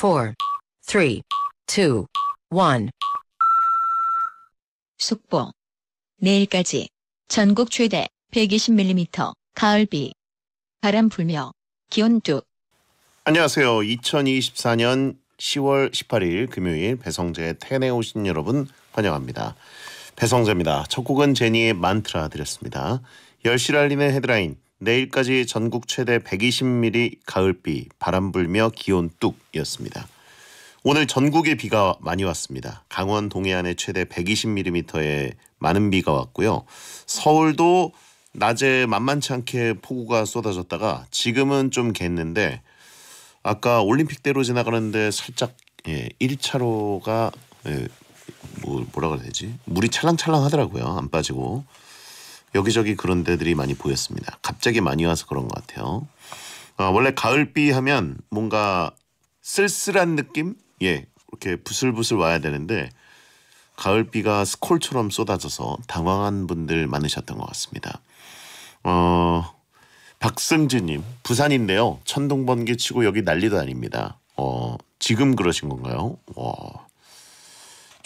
4, 3, 2, 1. 속보. 내일까지 전국 최대 120mm 가을비. 바람 불며 기온 뚝. 안녕하세요. 2024년 10월 18일 금요일 배성재 텐에 오신 여러분 환영합니다. 배성재입니다. 첫 곡은 제니의 만트라 드렸습니다. 열실 알리는 헤드라인 내일까지 전국 최대 120mm 가을비, 바람 불며 기온 뚝이었습니다. 오늘 전국에 비가 많이 왔습니다. 강원 동해안에 최대 120mm의 많은 비가 왔고요. 서울도 낮에 만만치 않게 폭우가 쏟아졌다가 지금은 좀 갰는데 아까 올림픽대로 지나가는데 살짝 예, 1차로가 예, 뭐, 뭐라 그래야 되지? 물이 찰랑찰랑 하더라고요. 안 빠지고. 여기저기 그런 데들이 많이 보였습니다. 갑자기 많이 와서 그런 것 같아요. 어, 원래 가을비 하면 뭔가 쓸쓸한 느낌? 예, 이렇게 부슬부슬 와야 되는데 가을비가 스콜처럼 쏟아져서 당황한 분들 많으셨던 것 같습니다. 어, 박승진님 부산인데요. 천둥번개 치고 여기 난리도 아닙니다. 어, 지금 그러신 건가요? 와,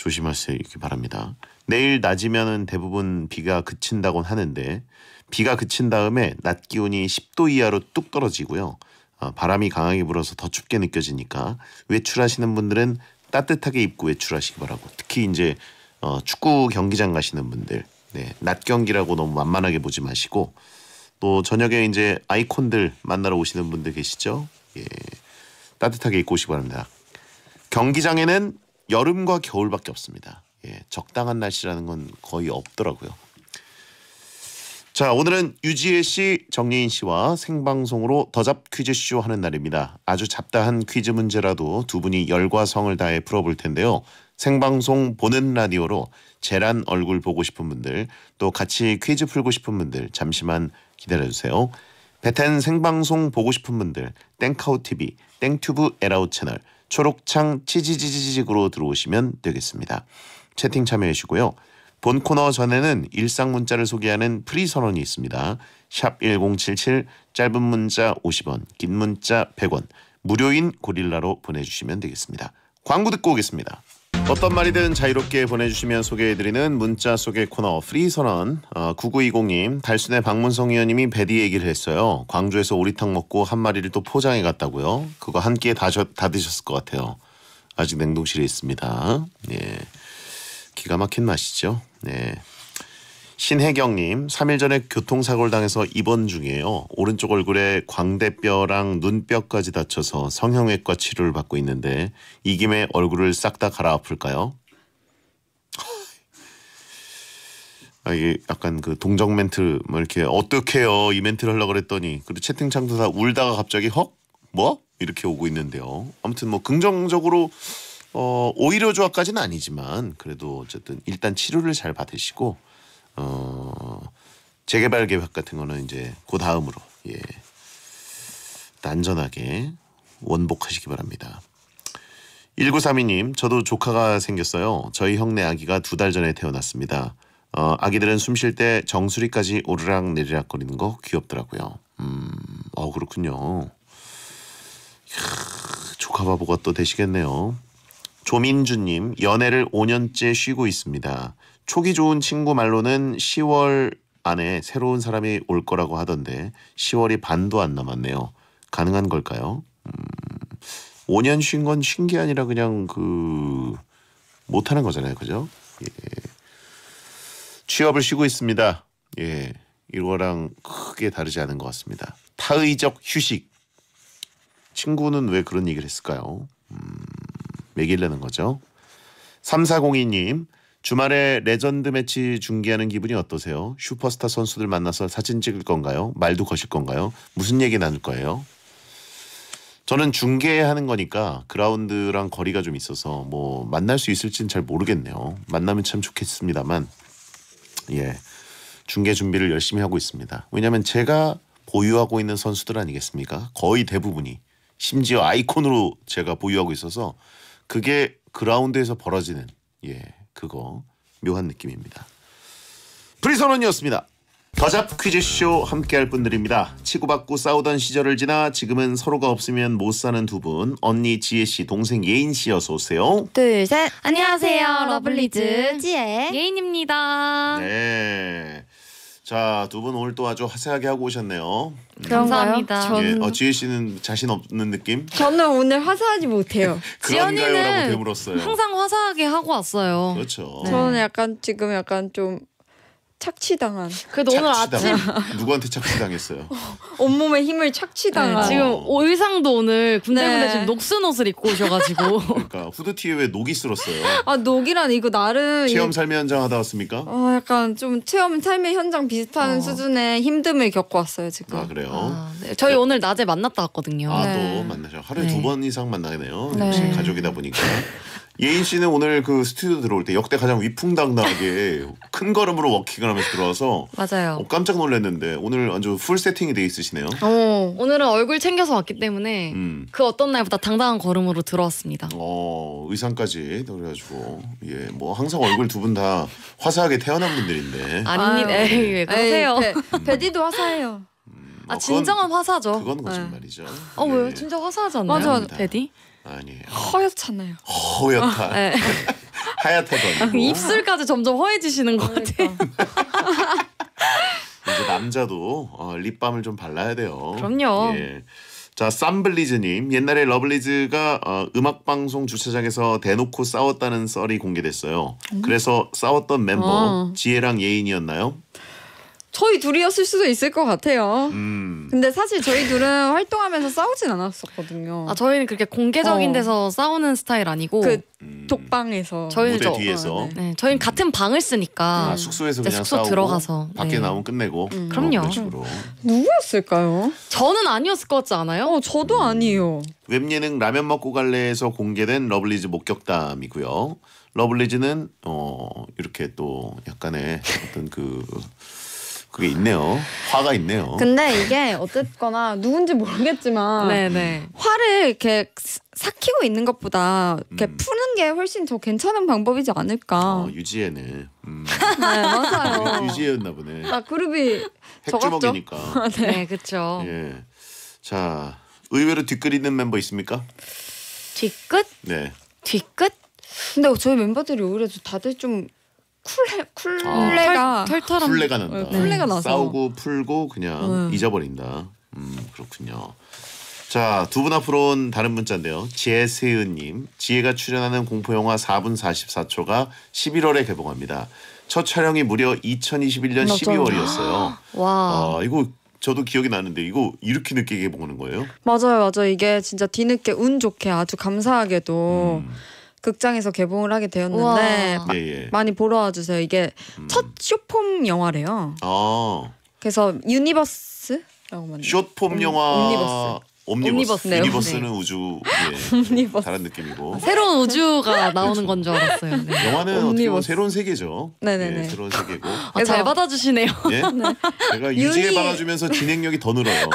조심하세요 이렇게 바랍니다. 내일 낮이면 대부분 비가 그친다곤 하는데 비가 그친 다음에 낮 기온이 10도 이하로 뚝 떨어지고요. 어, 바람이 강하게 불어서 더 춥게 느껴지니까 외출하시는 분들은 따뜻하게 입고 외출하시기 바라고 특히 이제 어, 축구 경기장 가시는 분들 네, 낮 경기라고 너무 만만하게 보지 마시고 또 저녁에 이제 아이콘들 만나러 오시는 분들 계시죠? 예, 따뜻하게 입고 오시기 바랍니다. 경기장에는 여름과 겨울밖에 없습니다. 예, 적당한 날씨라는 건 거의 없더라고요. 자, 오늘은 유지혜 씨, 정예인 씨와 생방송으로 더잡 퀴즈쇼 하는 날입니다. 아주 잡다한 퀴즈 문제라도 두 분이 열과 성을 다해 풀어볼 텐데요. 생방송 보는 라디오로 재란 얼굴 보고 싶은 분들, 또 같이 퀴즈 풀고 싶은 분들 잠시만 기다려주세요. 베텐 생방송 보고 싶은 분들, 땡카우 TV, 땡튜브 에라우 채널, 초록창 치지지지직으로 들어오시면 되겠습니다. 채팅 참여해 주시고요. 본 코너 전에는 일상 문자를 소개하는 프리 선언이 있습니다. 샵 1077 짧은 문자 50원, 긴 문자 100원, 무료인 고릴라로 보내주시면 되겠습니다. 광고 듣고 오겠습니다. 어떤 말이든 자유롭게 보내주시면 소개해드리는 문자 소개 코너 프리선언 어, 9920님 달순의 박문성 의원님이 배디 얘기를 했어요. 광주에서 오리탕 먹고 한 마리를 또 포장해 갔다고요. 그거 한 끼에 다, 다 드셨을 것 같아요. 아직 냉동실에 있습니다. 예. 기가 막힌 맛이죠. 예. 신혜경님, 3일 전에 교통사고를 당해서 입원 중이에요. 오른쪽 얼굴에 광대뼈랑 눈뼈까지 다쳐서 성형외과 치료를 받고 있는데 이 김에 얼굴을 싹 다 갈아엎을까요? 아, 이게 약간 그 동정 멘트 뭐 이렇게 어떡해요 이 멘트를 하려고 그랬더니 그리고 채팅창도 다 울다가 갑자기 헉? 뭐? 이렇게 오고 있는데요. 아무튼 뭐 긍정적으로 어, 오히려 조화까지는 아니지만 그래도 어쨌든 일단 치료를 잘 받으시고 어, 재개발 계획 같은 거는 이제 그 다음으로 예. 안전하게 원복하시기 바랍니다. 1932님, 저도 조카가 생겼어요. 저희 형네 아기가 두 달 전에 태어났습니다. 어, 아기들은 숨 쉴 때 정수리까지 오르락 내리락 거리는 거 귀엽더라고요. 음, 어, 그렇군요. 이야, 조카 바보가 또 되시겠네요. 조민주님, 연애를 5년째 쉬고 있습니다. 초기 좋은 친구 말로는 10월 안에 새로운 사람이 올 거라고 하던데 10월이 반도 안 남았네요. 가능한 걸까요? 음, 5년 쉰 건 쉰 게 아니라 그냥 그 못하는 거잖아요. 그죠? 예. 취업을 쉬고 있습니다. 예. 이거랑 크게 다르지 않은 것 같습니다. 타의적 휴식. 친구는 왜 그런 얘기를 했을까요? 음, 매길려는 거죠. 3402님. 주말에 레전드 매치 중계하는 기분이 어떠세요? 슈퍼스타 선수들 만나서 사진 찍을 건가요? 말도 거실 건가요? 무슨 얘기 나눌 거예요? 저는 중계하는 거니까 그라운드랑 거리가 좀 있어서 뭐 만날 수 있을지는 잘 모르겠네요. 만나면 참 좋겠습니다만 예 중계 준비를 열심히 하고 있습니다. 왜냐하면 제가 보유하고 있는 선수들 아니겠습니까? 거의 대부분이 심지어 아이콘으로 제가 보유하고 있어서 그게 그라운드에서 벌어지는 예 그거 묘한 느낌입니다. 프리선언이었습니다. 더잡 퀴즈쇼 함께할 분들입니다. 치고받고 싸우던 시절을 지나 지금은 서로가 없으면 못 사는 두 분. 언니 지혜씨, 동생 예인씨 어서 오세요. 둘, 셋. 안녕하세요. 러블리즈 지혜. 예인입니다. 네. 자, 두 분 오늘 또 아주 화사하게 하고 오셨네요. 음. 감사합니다. 전... 예, 어, 지혜 씨는 자신 없는 느낌? 저는 오늘 화사하지 못해요. 지연이는 항상 화사하게 하고 왔어요. 그렇죠. 네. 저는 약간 지금 약간 좀 착취당한. 그래도 오늘 아침 누구한테 착취당했어요? 온몸에 힘을 착취당한. 네, 지금 어. 의상도 오늘 군대군데 네. 지금 녹슨 옷을 입고 오셔가지고. 그러니까 후드티에 왜 녹이 쓸었어요? 아 녹이란 이거 나름 체험 삶의 현장 하다 왔습니까? 어 약간 좀 체험 삶의 현장 비슷한 어. 수준의 힘듦을 겪고 왔어요 지금. 아 그래요? 아, 네. 저희 그 오늘 낮에 만났다 왔거든요. 아또 네. 만나죠. 하루에 두번 네. 이상 만나돼요 네. 역시 가족이다 보니까. 예인 씨는 오늘 그 스튜디오 들어올 때 역대 가장 위풍당당하게 큰 걸음으로 워킹을 하면서 들어와서 맞아요. 어, 깜짝 놀랐는데 오늘 아주 풀 세팅이 돼 있으시네요. 어, 오늘은 얼굴 챙겨서 왔기 때문에 음. 그 어떤 날보다 당당한 걸음으로 들어왔습니다. 어, 의상까지 그래가지고 예, 뭐 항상 얼굴 두 분 다 화사하게 태어난 분들인데 아닙니다. 에이, 그러세요. 베, 디도 화사해요. 아, 음, 아 진정한 화사죠. 그건 네. 거짓말이죠. 네. 어 왜요? 예. 진짜 화사하지 않요 맞아, 베디. 아니에요. 허옇잖아요. 허옇다. 어, 네. 하얗다던. 그 입술까지 점점 허해지시는 것 그러니까. 같아요. 이제 남자도 어, 립밤을 좀 발라야 돼요. 그럼요. 예. 자, 쌈블리즈님. 옛날에 러블리즈가 어, 음악방송 주차장에서 대놓고 싸웠다는 썰이 공개됐어요. 음? 그래서 싸웠던 멤버 어. 지혜랑 예인이었나요? 저희 둘이었을 수도 있을 것 같아요. 음. 근데 사실 저희 둘은 활동하면서 싸우진 않았었거든요. 아 저희는 그렇게 공개적인 어. 데서 싸우는 스타일 아니고 그 음. 독방에서 저희는 무대 저, 뒤에서 어, 네. 저희는 음. 같은 방을 쓰니까 아, 숙소에서 그냥 숙소 싸우고 들어가서 밖에 네. 나오면 끝내고 음. 뭐 그럼요. 누구였을까요? 저는 아니었을 것 같지 않아요? 어, 저도 아니에요. 웹예능 라면 먹고 갈래에서 공개된 러블리즈 목격담이고요. 러블리즈는 어 이렇게 또 약간의 어떤 그 그게 있네요. 화가 있네요. 근데 이게 어쨌거나 누군지 모르겠지만 네네. 네. 화를 이렇게 삭히고 있는 것보다 이렇게 음. 푸는 게 훨씬 더 괜찮은 방법이지 않을까. 어, 유지혜네. 음. 네 맞아요. 유지혜였나 보네. 아 그룹이 핵주먹이니까. 아, 네 그렇죠. 예. 자 의외로 뒤끝 있는 멤버 있습니까? 뒤끝? 네. 뒤끝? 근데 저희 멤버들이 오히려 다들 좀 쿨레 쿨레가 아, 털, 털한 쿨레가 난다. 네. 쿨레가 나서 싸우고 풀고 그냥 네. 잊어버린다. 음 그렇군요. 자 두 분 앞으로 온 다른 문자인데요. 지혜세은님 지혜가 출연하는 공포 영화 4분 44초가 11월에 개봉합니다. 첫 촬영이 무려 2021년 맞아. 12월이었어요. 와 아, 이거 저도 기억이 나는데 이거 이렇게 늦게 개봉하는 거예요? 맞아요, 맞아요. 이게 진짜 뒤늦게 운 좋게 아주 감사하게도. 음. 극장에서 개봉을 하게 되었는데 마, 예, 예. 많이 보러 와주세요. 이게 음. 첫 쇼폼 영화래요. 아. 그래서 유니버스라고 만 쇼폼 음, 영화 유니버스. 옴니버스. 네, 니버스는 우주 예, 다른 느낌이고 아, 새로운 우주가 그렇죠. 나오는 건 줄 알았어요. 네. 영화는 어떻게 보면 새로운 세계죠. 네네네. 예, 새로운 세계고. 아, 잘 받아주시네요. 예? 네. 제가 유지해 받아주면서 진행력이 더 늘어요.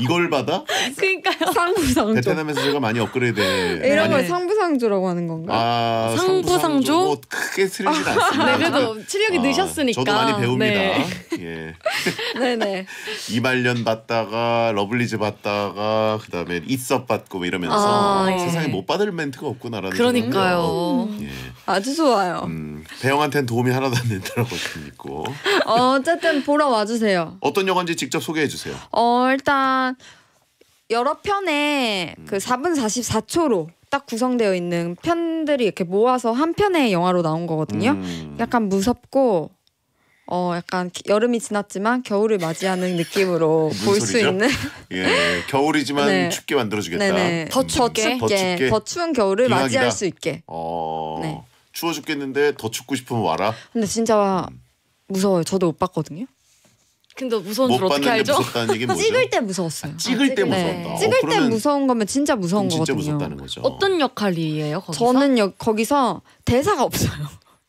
이걸 받아? 그러니까요. 상부상조. 베트남에서 제가 많이 업그레이드. 이런 걸 상부상조라고 하는 건가? 아, 상부상조? 뭐 크게 틀리진 아, 않습니다. 네, 그래도 실력이 아, 느셨으니까. 저도 많이 배웁니다. 네. 예. 네네. 이말년 받다가 러블리즈 받다가 그다음에 있어 받고 뭐 이러면서 아, 예. 세상에 못 받을 멘트가 없구나라는. 그러니까요. 음. 예. 아주 좋아요. 음, 배영한테는 도움이 하나도 안 된다고 느고 어, 어쨌든 보러 와주세요. 어떤 영화인지 직접 소개해 주세요. 어 일단. 일단 여러 편에그 음. 4분 44초로 딱 구성되어 있는 편들이 이렇게 모아서 한 편의 영화로 나온 거거든요. 음. 약간 무섭고 어 약간 여름이 지났지만 겨울을 맞이하는 느낌으로 볼 수 있는 예 겨울이지만 네. 춥게 만들어주겠다 네네. 더 음. 춥게 더, 춥게 더 추운 겨울을 비난이다. 맞이할 수 있게 어... 네. 추워 죽겠는데 더 춥고 싶으면 와라 근데 진짜 음. 무서워요 저도 못 봤거든요 근데 무서운 줄 어떻게 알죠? 찍을 때 무서웠어요. 아, 찍을 아, 때 네. 무서웠다. 찍을 어, 때 무서운 거면 진짜 무서운 거거든요. 무섭다는 거죠. 어떤 역할이에요? 거기서? 저는 여, 거기서 대사가 없어요.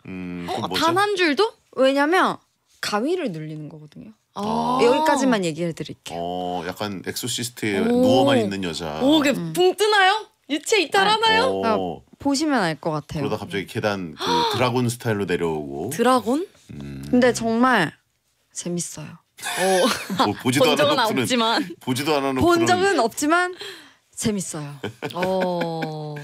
음, 어, 단한 줄도? 왜냐면 가위를 눌리는 거거든요. 아 여기까지만 얘기해 드릴게요. 어, 약간 엑소시스트에 누워만 있는 여자. 오, 그붕 음. 뜨나요? 유체 이탈하나요? 어. 아, 보시면 알 것 같아요. 그러다 갑자기 계단 그 드라곤 스타일로 내려오고. 드라곤? 음. 근데 정말 재밌어요. 어. 뭐 보지도 본 적은 않아놓고는, 없지만 보지도 않아놓고 본 적은 없지만 재밌어요. 어.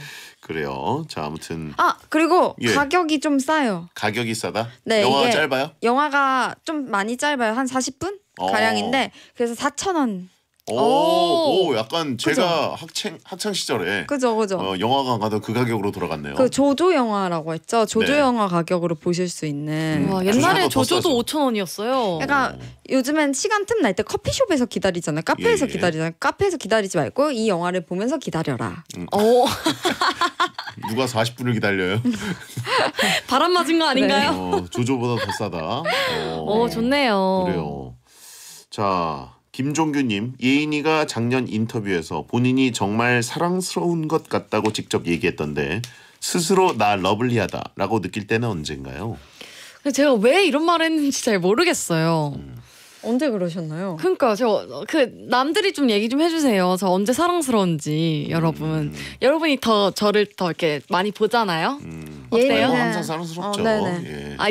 그래요. 자 아무튼 아 그리고 예. 가격이 좀 싸요. 가격이 싸다? 네. 영화가 짧아요? 영화가 좀 많이 짧아요. 한 40분 어. 가량인데 그래서 4천 원. 오, 오, 약간 제가 학창 학창 시절에 그죠 그죠 어, 영화관 가도그 가격으로 돌아갔네요. 그 조조 영화라고 했죠. 조조 네. 영화 가격으로 보실 수 있는. 음. 와, 옛날에 조조도 5천 원이었어요. 약간 요즘엔 시간 틈 날 때 커피숍에서 기다리잖아요. 카페에서 예, 예. 기다리잖아요. 카페에서 기다리지 말고 이 영화를 보면서 기다려라. 음. 오. 누가 40분을 기다려요? 바람 맞은 거 네. 아닌가요? 네. 어, 조조보다 더 싸다. 오, 좋네요. 그래요. 자. 김종규님, 예인이가 작년 인터뷰에서 본인이 정말 사랑스러운 것 같다고 직접 얘기했던데 스스로 나 러블리하다라고 느낄 때는 언젠가요? 제가 왜 이런 말을 했는지 잘 모르겠어요. 음. 언제 그러셨나요? 그러니까 저 그 남들이 좀 얘기 좀 해주세요. 저 언제 사랑스러운지 여러분 음. 여러분이 더 저를 더 이렇게 많이 보잖아요. 음. 어때요? 예. 항상 사랑스럽죠. 어, 예. 아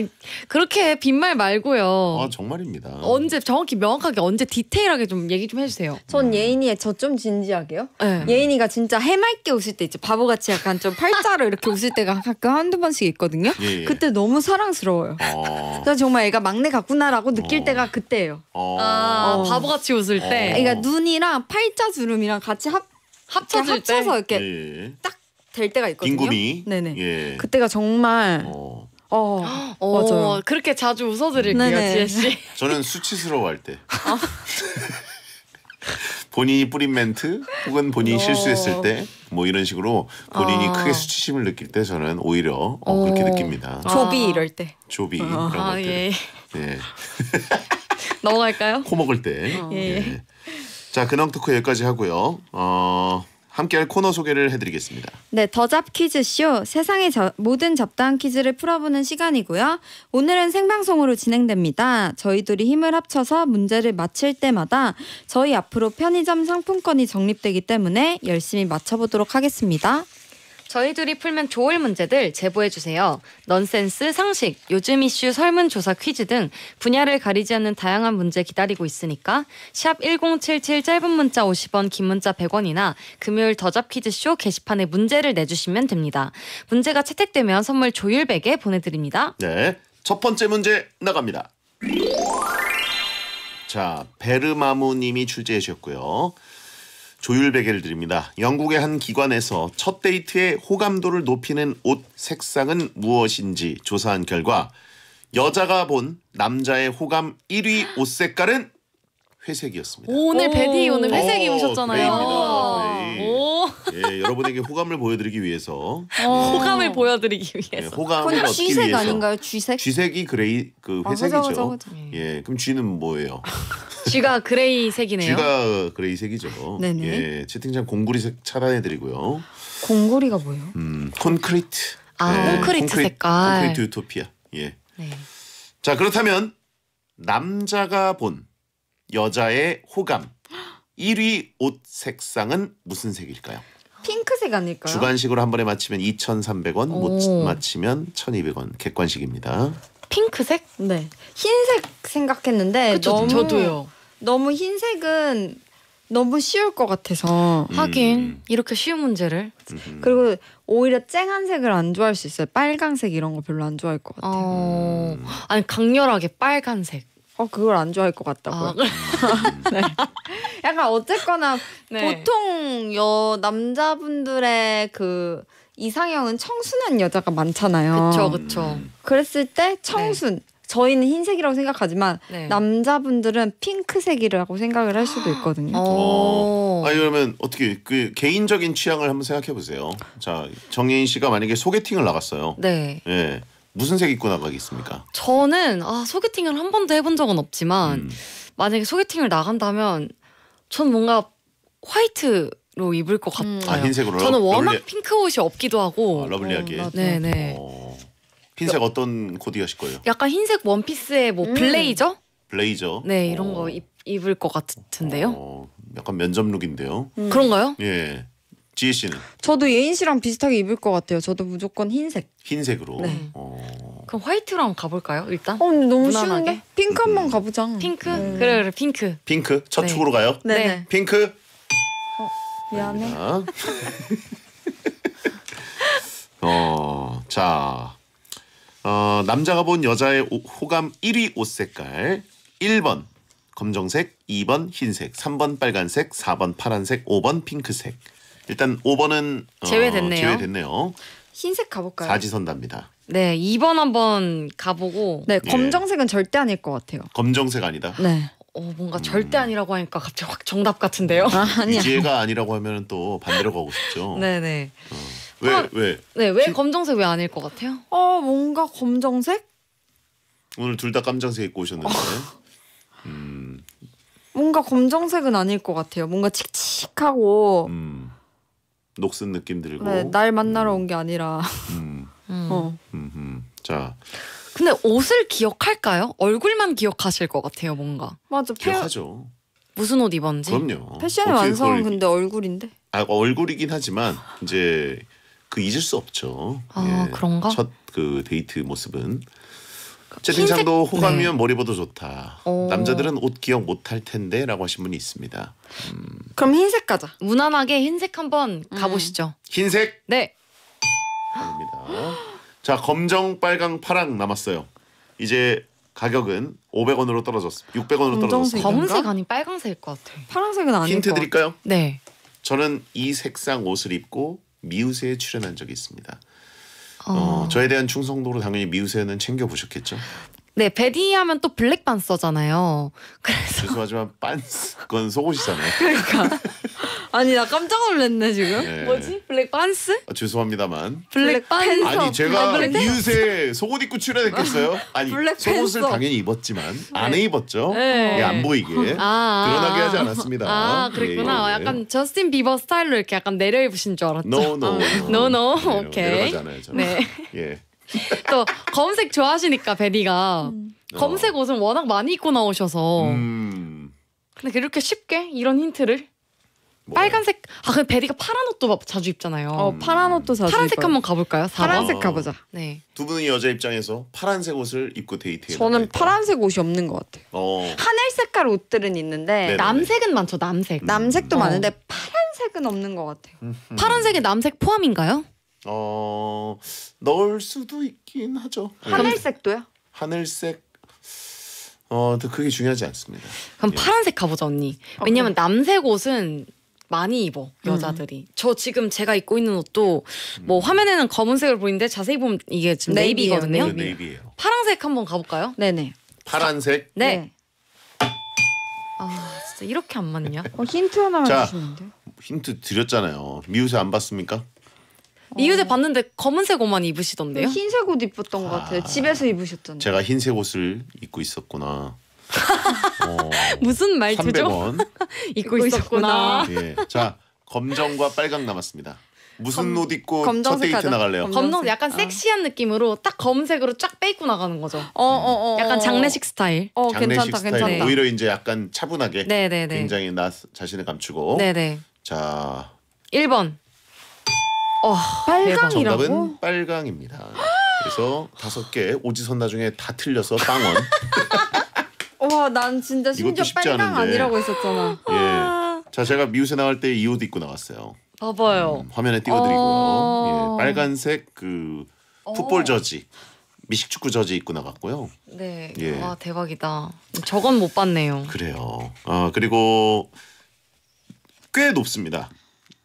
그렇게 빈말 말고요. 아 정말입니다. 언제 정확히 명확하게 언제 디테일하게 좀 얘기 좀 해주세요. 전 예인이의 저 좀 진지하게요. 네. 예인이가 진짜 해맑게 웃을 때 있죠. 바보같이 약간 좀 팔자로 이렇게 웃을 때가 가끔 한두 번씩 있거든요. 예, 예. 그때 너무 사랑스러워요. 어. 그래서 정말 애가 막내 같구나라고 느낄 어. 때가 그때예요. 어요 어. 아, 어. 바보같이 웃을 때. 어. 그러니까 눈이랑 팔자 주름이랑 같이 합 합쳐질 합쳐서 합쳐서 이렇게 예. 딱될 때가 있거든요. 빈구미. 네네. 예. 그때가 정말 어. 어, 어, 맞아요. 그렇게 자주 웃어드릴게요, 네네. 지혜 씨. 저는 수치스러워할 때. 아. 본인이 뿌린 멘트 혹은 본인이 어. 실수했을 때 뭐 이런 식으로 본인이 아. 크게 수치심을 느낄 때 저는 오히려 어, 그렇게 어. 느낍니다. 조비 아. 이럴 때. 조비 아. 이런 것들. 예. 네. 넘어갈까요? 코 먹을 때. 어. 예. 예. 자 근황 토크 여기까지 하고요. 어. 함께할 코너 소개를 해드리겠습니다. 네, 더잡 퀴즈 쇼 세상의 저, 모든 잡다한 퀴즈를 풀어보는 시간이고요. 오늘은 생방송으로 진행됩니다. 저희들이 힘을 합쳐서 문제를 맞힐 때마다 저희 앞으로 편의점 상품권이 적립되기 때문에 열심히 맞춰보도록 하겠습니다. 저희들이 풀면 좋을 문제들 제보해주세요. 넌센스, 상식, 요즘 이슈 설문조사 퀴즈 등 분야를 가리지 않는 다양한 문제 기다리고 있으니까 샵 1077 짧은 문자 50원, 긴 문자 100원이나 금요일 더잡 퀴즈쇼 게시판에 문제를 내주시면 됩니다. 문제가 채택되면 선물 조율백에 보내드립니다. 네. 첫 번째 문제 나갑니다. 자, 베르마무 님이 출제해 주셨고요. 조율베개를 드립니다. 영국의 한 기관에서 첫 데이트의 호감도를 높이는 옷 색상은 무엇인지 조사한 결과 여자가 본 남자의 호감 1위 옷 색깔은 회색이었습니다. 오, 늘 베디 오늘 회색 입으셨잖아요. 네. 여러분에게 호감을 보여드리기 위해서 어, 예. 호감을 보여드리기 예, 위해서 예, 호감을 얻기 G색 위해서 아닌가요? G색? G색이 그레이 그 아, 회색이죠. 아, 그죠, 그죠, 그죠. 예, 그럼 G는 뭐예요? 쥐가 그레이색이네요. 쥐가 어, 그레이색이죠. 네네. 예, 채팅창 공구리색 차단해드리고요. 공구리가 뭐예요? 음, 콘크리트. 아, 네, 콘크리트, 콘크리트 색깔. 콘크리트 유토피아. 예. 네. 자, 그렇다면 남자가 본 여자의 호감 1위 옷 색상은 무슨 색일까요? 핑크색 아닐까요? 주관식으로 한 번에 맞히면 2,300원, 못 맞히면 1,200원 객관식입니다. 핑크색? 네. 흰색 생각했는데 그쵸, 너무 저도요. 너무 흰색은 너무 쉬울 것 같아서 음. 하긴 이렇게 쉬운 문제를 음. 그리고 오히려 쨍한 색을 안 좋아할 수 있어요 빨간색 이런 거 별로 안 좋아할 것 같아요 어... 음. 아니 강렬하게 빨간색 어 그걸 안 좋아할 것 같다고요. 아. 네. 약간 어쨌거나 네. 보통 여 남자분들의 그 이상형은 청순한 여자가 많잖아요. 그쵸그쵸 음. 그랬을 때 청순, 네. 저희는 흰색이라고 생각하지만 네. 남자분들은 핑크색이라고 생각을 할 수도 있거든요. 어. 아 그러면 어떻게 그 개인적인 취향을 한번 생각해 보세요. 자 정예인 씨가 만약에 소개팅을 나갔어요. 네. 예. 무슨 색 입고 나가겠습니까? 저는 아, 소개팅을 한 번도 해본 적은 없지만 음. 만약에 소개팅을 나간다면 전 뭔가 화이트 로 입을 것 같아요. 음. 아, 흰색으로 저는 워낙 러블리... 핑크 옷이 없기도 하고. 아, 러블리하게. 네, 네. 어, 네네. 오. 흰색 어떤 코디하실 거예요? 약간 흰색 원피스에 뭐 음. 블레이저? 블레이저. 네 어. 이런 어. 거 입, 입을 것 같은데요. 어, 약간 면접 룩인데요. 음. 그런가요? 예. 지혜 씨는? 저도 예인 씨랑 비슷하게 입을 것 같아요. 저도 무조건 흰색. 흰색으로. 네. 어. 그럼 화이트랑 가볼까요? 일단. 어 너무 무난하게. 쉬운데? 핑크 음. 한번 가보자. 핑크? 음. 그래 그래 핑크. 핑크? 첫 네. 축으로 가요? 네. 네. 핑크. 어, 미안해. 어. 자 어, 남자가 본 여자의 오, 호감 1위 옷 색깔 1번 검정색, 2번 흰색, 3번 빨간색, 4번 파란색, 5번 핑크색. 일단 5번은 어, 제외됐네요. 제외됐네요. 흰색 가볼까요? 사지선답니다. 네, 2번 한번 가보고 네, 예. 검정색은 절대 아닐 것 같아요. 검정색 아니다. 네. 네. 어, 뭔가 절대 아니라고 하니까 갑자기 확 정답 같은데요. 아, 아니야. 이지혜가 아니라고 하면 또 반대로 가고 싶죠. 네네. 네. 어. 왜 아, 왜? 네, 왜 검정색 왜 아닐 것 같아요? 어, 뭔가 검정색? 오늘 둘다 깜장색 입고 오셨는데. 어. 음. 뭔가 검정색은 아닐 것 같아요. 뭔가 칙칙하고 음. 녹슨 느낌 들고. 네, 날 만나러 음. 온게 아니라. 음. 어. 음. 음. 자. 근데 옷을 기억할까요? 얼굴만 기억하실 것 같아요, 뭔가. 맞아. 기억하죠. 무슨 옷 입었는지. 그럼요. 패션의 완성은 근데 얼굴인데. 아 얼굴이긴 하지만 이제 그 잊을 수 없죠. 아 예. 그런가? 첫 그 데이트 모습은. 그러니까 채팅창도 흰색... 호감이면 네. 머리보다 좋다. 오. 남자들은 옷 기억 못할 텐데라고 하신 분이 있습니다. 음. 그럼 흰색 가자. 무난하게 흰색 한번 음. 가보시죠. 흰색. 네. 입니다. 자 검정, 빨강, 파랑 남았어요. 이제 가격은 500원으로 떨어졌어. 600원으로 떨어졌어. 검은색 아닌 빨강색일 것 같아. 파란색은 아닐 힌트 드릴까요? 네. 저는 이 색상 옷을 입고 미우새에 출연한 적이 있습니다. 어. 어, 저에 대한 충성도로 당연히 미우새는 챙겨 보셨겠죠. 네, 베디 하면 또 블랙 반서잖아요. 그래서 죄송하지만 반스 건 속옷이잖아요. 그러니까 아니 나 깜짝 놀랐네 지금. 네. 뭐지? 블랙 반스? 아, 죄송합니다만. 블랙 반스. 아니 제가 아, 이웃에 속옷 입고 출연했겠어요? 아니 블랙 속옷을 당연히 입었지만 네. 안에 입었죠. 네. 예, 안 보이게 아, 아. 드러나게 하지 않았습니다. 아 그랬구나. 예, 예. 약간 저스틴 비버 스타일로 이렇게 약간 내려 입으신 줄 알았죠. No no 아, no no. 예, 뭐 오케이. 네. 예. 또 검색 좋아하시니까 베디가 음. 검색 옷은 워낙 많이 입고 나오셔서. 음. 근데 그렇게 쉽게 이런 힌트를 뭐. 빨간색 아 근데 베리가 파란 옷도 자주 입잖아요. 어 파란 옷도 자주. 파란색 입어요. 한번 가볼까요? 4번? 파란색 아. 가보자. 네. 두 분은 여자 입장에서 파란색 옷을 입고 데이트해요. 저는 파란색 옷이 없는 것 같아요. 어. 하늘 색깔 옷들은 있는데 네네네. 네, 네. 남색은 많죠. 남색. 음. 남색도 어. 많은데 파란색은 없는 것 같아요. 음 파란색에 남색 포함인가요? 어 넣을 수도 있긴 하죠. 하늘색도요? 네. 하늘색 어, 그게 중요하지 않습니다. 그럼 예. 파란색 가보자 언니. 어, 왜냐면 어, 그래. 남색 옷은 많이 입어 음. 여자들이. 음. 저 지금 제가 입고 있는 옷도 뭐 음. 화면에는 검은색을 보이는데 자세히 보면 이게 지금 네이비예요, 네이비거요 네이비. 네, 예요 파란색 한번 가볼까요? 네네. 파란색. 네. 네. 아 진짜 이렇게 안 맞냐? 어, 힌트 하나 주시는데. 힌트 드렸잖아요. 미우새 안 봤습니까? 어. 미우새 봤는데 검은색 옷만 입으시던데요? 흰색 옷 입었던 것 같아요. 아, 집에서 입으셨잖아 제가 흰색 옷을 입고 있었구나. 어, 무슨 말투죠? 300원. 잊고 있었구나. 예. 자, 검정과 빨강 남았습니다. 무슨 검- 옷 입고 첫 데이트 하자. 나갈래요? 검- 정 약간 아. 섹시한 느낌으로 딱 검색으로 쫙 빼입고 나가는 거죠. 어, 어, 어, 어, 약간 장례식 스타일. 어, 장례식 괜찮다, 스타일 괜찮다. 오히려 이제 약간 차분하게 네, 네, 네. 굉장히 나 자신을 감추고 네, 네. 자 1번. 어, 빨강이라고? 정답은 빨강입니다. 그래서 다섯 개 오지선 나중에 다 틀려서 빵원 와, 난 진짜 심지어 빨강 않은데. 아니라고 했었잖아. 예. 자, 제가 미우새 나갈 때이옷 입고 나왔어요. 봐봐요. 아, 음, 화면에 띄워드리고요. 어. 예, 빨간색 그 풋볼 어. 저지, 미식축구 저지 입고 나갔고요. 네. 예. 와, 아, 대박이다. 저건 못 봤네요. 그래요. 아 그리고 꽤 높습니다.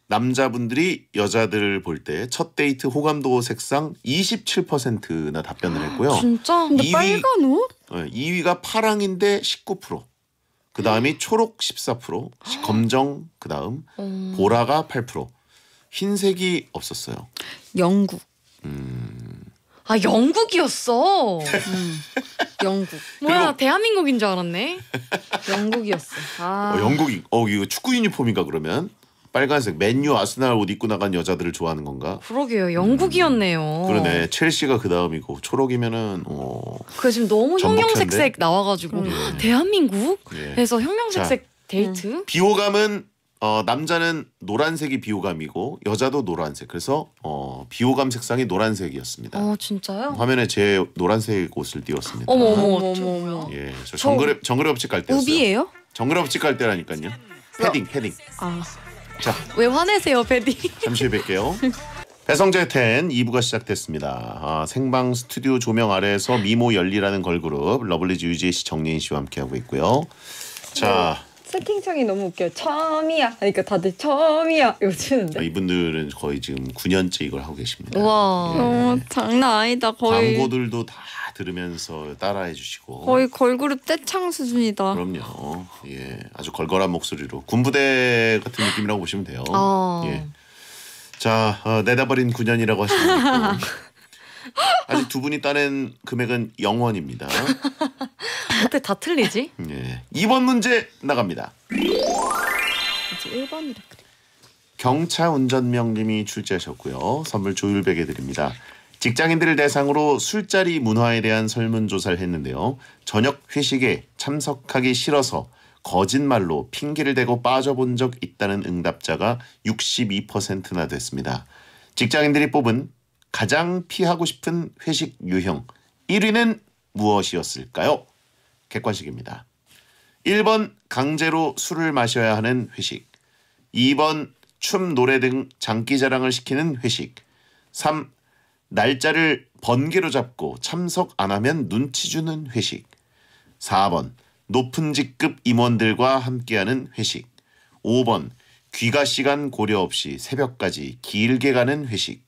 남자분들이 여자들을 볼때 첫 데이트 호감도 색상 27%나 답변을 했고요. 진짜? 근데 2위, 빨간 옷? 2위가 어, 파랑인데 19%. 그 다음이 음. 초록 14%, 검정 그 다음 음. 보라가 8%, 흰색이 없었어요. 영국. 음. 아 영국이었어. 음. 영국. 뭐야 대한민국인 줄 알았네. 영국이었어. 아. 어, 영국이. 어 이거 축구 유니폼인가 그러면? 빨간색 맨유 아스날 옷 입고 나간 여자들을 좋아하는 건가? 그러게요. 영국이었네요. 음. 그러네. 첼시가 그 다음이고 초록이면은 어. 그 지금 너무 형형색색 나와가지고 예. 대한민국? 예. 그래 형형색색 자, 데이트? 음. 비호감은 어, 남자는 노란색이 비호감이고 여자도 노란색. 그래서 어, 비호감 색상이 노란색이었습니다. 어, 진짜요? 화면에 제 노란색 옷을 띄웠습니다. 어머 어머 어머 예, 저 정글의 정글 업체 갈 때였어요. 우비예요? 정글 업체 갈 때라니까요. 패딩 패딩. 아. 자. 왜 화내세요, 베디? 잠시 뵐게요. 배성재 텐 2부가 시작됐습니다. 아, 생방 스튜디오 조명 아래에서 미모 열리라는 걸그룹 러블리즈 유지혜 씨, 정리인 씨와 함께하고 있고요. 자, 세팅창이 너무 웃겨요. 처음이야. 그러니까 다들 처음이야. 요즘는데 아, 이분들은 거의 지금 9년째 이걸 하고 계십니다. 와, 예. 어, 장난 아니다. 거의 광고들도 다 들으면서 따라해 주시고 거의 걸그룹 떼창 수준이다. 그럼요. 예, 아주 걸걸한 목소리로 군부대 같은 느낌이라고 보시면 돼요. 어. 예. 자, 어, 내다버린 9년이라고 하시면 아직 두 분이 따낸 금액은 0원입니다. 그때 다 틀리지? 예. 2번 문제 나갑니다. 이제 1번이라 그래. 경차 운전명님이 출제하셨고요. 선물 조율백에 드립니다. 직장인들을 대상으로 술자리 문화에 대한 설문조사를 했는데요. 저녁 회식에 참석하기 싫어서 거짓말로 핑계를 대고 빠져본 적 있다는 응답자가 62%나 됐습니다. 직장인들이 뽑은 가장 피하고 싶은 회식 유형 1위는 무엇이었을까요? 객관식입니다. 1번 강제로 술을 마셔야 하는 회식 2번 춤, 노래 등 장기 자랑을 시키는 회식 3. 날짜를 번개로 잡고 참석 안 하면 눈치 주는 회식 4번 높은 직급 임원들과 함께하는 회식 5번 귀가 시간 고려 없이 새벽까지 길게 가는 회식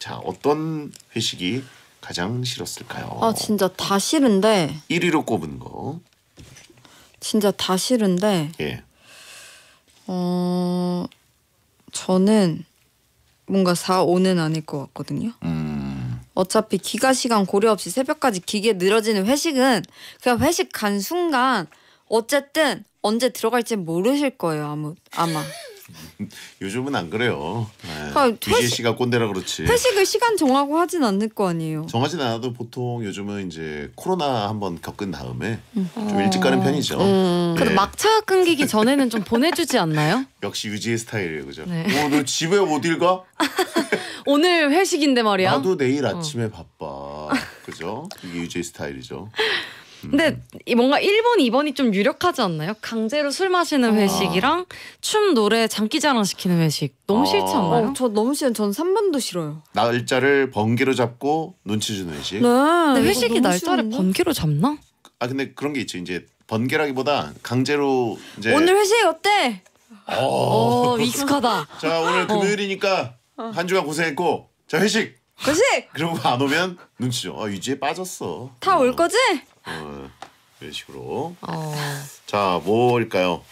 자 어떤 회식이 가장 싫었을까요? 아 진짜 다 싫은데 1위로 꼽은 거 진짜 다 싫은데 예. 어 저는 뭔가 4, 5는 아닐 것 같거든요. 음. 어차피 기가 시간 고려 없이 새벽까지 기계 늘어지는 회식은 그냥 회식 간 순간 어쨌든 언제 들어갈지 모르실 거예요 아무 아마 요즘은 안 그래요. 네. 아, 유지 회식- 씨가 꼰대라 그렇지. 회식을 시간 정하고 하진 않을 거 아니에요. 정하진 않아도 보통 요즘은 이제 코로나 한번 겪은 다음에 음. 좀 일찍 가는 편이죠. 음. 네. 그래도 막차 끊기기 전에는 좀 보내주지 않나요? 역시 유지의 스타일이에요, 그죠? 네. 어, 너 집에 어딜 가? 오늘 회식인데 말이야. 나도 내일 아침에 어. 바빠. 그죠? 이게 유지의 스타일이죠. 근데 뭔가 1번, 2번이 좀 유력하지 않나요? 강제로 술 마시는 아. 회식이랑 춤, 노래, 장기자랑 시키는 회식. 너무 싫지 아. 않나요? 어, 저 너무 싫어요. 전 3번도 싫어요. 날짜를 번개로 잡고 눈치 주는 회식. 네. 근데 회식이 날짜를 번개로 잡나? 아 근데 그런 게 있죠. 이제 번개라기보다 강제로 이제 오늘 회식 어때? 어. 어 익숙하다. 자 오늘 어. 금요일이니까 어. 한 주간 고생했고 자 회식. 회식 그리고 안 오면 눈치죠. 아 유지에 빠졌어. 다 올 거지? 어, 이런 식으로. 어. 자, 뭘까요?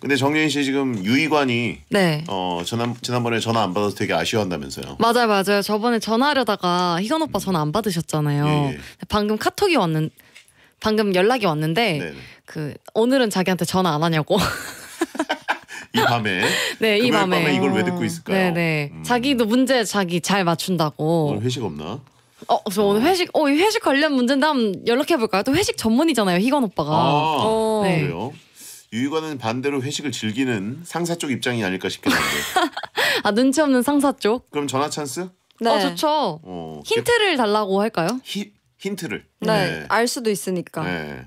근데 정예인 씨 지금 유이관이 네. 어 지난 지난번에 전화 안 받아서 되게 아쉬워한다면서요. 맞아요, 맞아요. 저번에 전화하려다가 희건 오빠 음. 전화 안 받으셨잖아요. 예. 예. 방금 카톡이 왔는 방금 연락이 왔는데 네네. 네. 그 오늘은 자기한테 전화 안 하냐고. 이 밤에 네, 이 밤에. 밤에 이걸 왜 듣고 어. 있을까요? 네, 네. 음. 자기도 문제 자기 잘 맞춘다고. 오늘 회식 없나? 어, 저 오늘 회식, 어, 이 회식 관련 문제인데 한번 연락해볼까요? 또 회식 전문이잖아요, 희건 오빠가. 아, 어. 아, 네. 그래요? 유희관은 반대로 회식을 즐기는 상사 쪽 입장이 아닐까 싶긴한데 아, 눈치 없는 상사 쪽? 그럼 전화 찬스? 네. 어, 좋죠. 어, 힌트를 달라고 할까요? 히, 힌트를. 네, 네, 알 수도 있으니까. 네.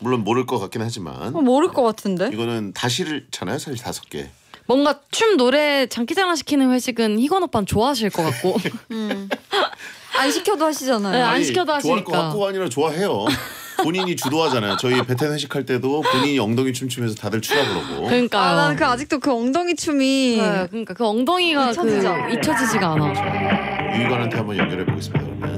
물론 모를 것 같긴 하지만. 어, 모를 것 같은데? 이거는 다시를 잖아요, 사실 다섯 개. 뭔가 춤 노래 장기자랑 시키는 회식은 희건 오빠 좋아하실 것 같고 음. 안 시켜도 하시잖아요. 네, 안 아니, 시켜도 좋아할 것같고 아니라 좋아해요. 본인이 주도하잖아요. 저희 베텐 회식할 때도 본인이 엉덩이 춤추면서 다들 추라 그러고. 그러니까 아, 나그 아직도 그 엉덩이 춤이 네, 그러니까 그 엉덩이가 그 잊혀지지 가 않아. 유관한테 한번 연결해 보겠습니다.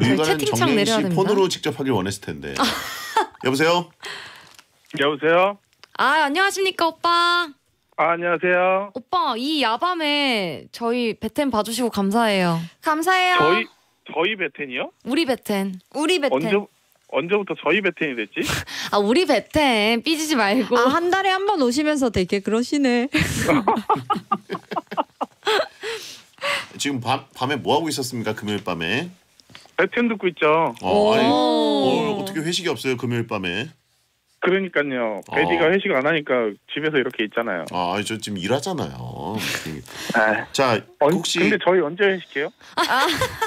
네, 유관은 정민 씨 내려야 됩니다. 직접 하길 원했을 텐데. 여보세요. 여보세요. 아, 안녕하십니까, 오빠. 아, 안녕하세요. 오빠, 이 야밤에 저희 배텐 봐주시고 감사해요. 감사해요. 저희, 저희 배텐이요? 우리 배텐. 우리 배텐. 언제, 언제부터 저희 배텐이 됐지? 아, 우리 배텐. 삐지지 말고. 아, 한 달에 한 번 오시면서 되게 그러시네. 지금 밤, 밤에 뭐 하고 있었습니까? 금요일 밤에? 배텐 듣고 있죠. 아, 아니, 어, 어떻게 회식이 없어요? 금요일 밤에. 그러니까요. 베디가 어. 회식 안 하니까 집에서 이렇게 있잖아요. 아, 저 지금 일하잖아요. 그 아. 자, 언, 혹시 근데 저희 언제 회식해요? 아.